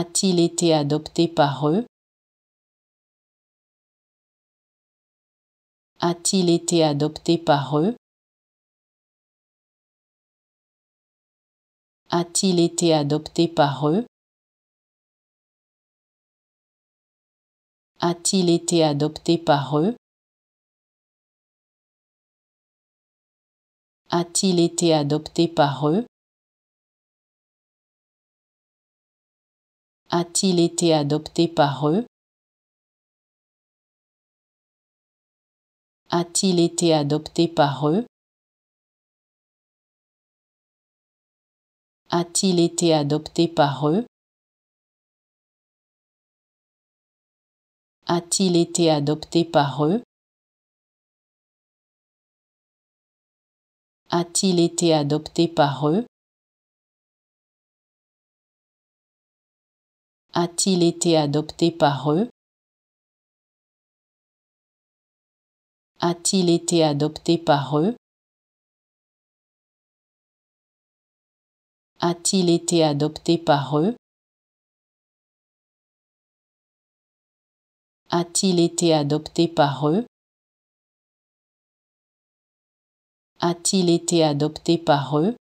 a-t-il été adopté par eux A-t-il été adopté par eux A-t-il été adopté par eux A-t-il été adopté par eux A-t-il été adopté par eux a-t-il été adopté par eux A-t-il été adopté par eux A-t-il été adopté par eux A-t-il été adopté par eux A-t-il été adopté par eux a-t-il été adopté par eux A-t-il été adopté par eux A-t-il été adopté par eux A-t-il été adopté par eux A-t-il été adopté par eux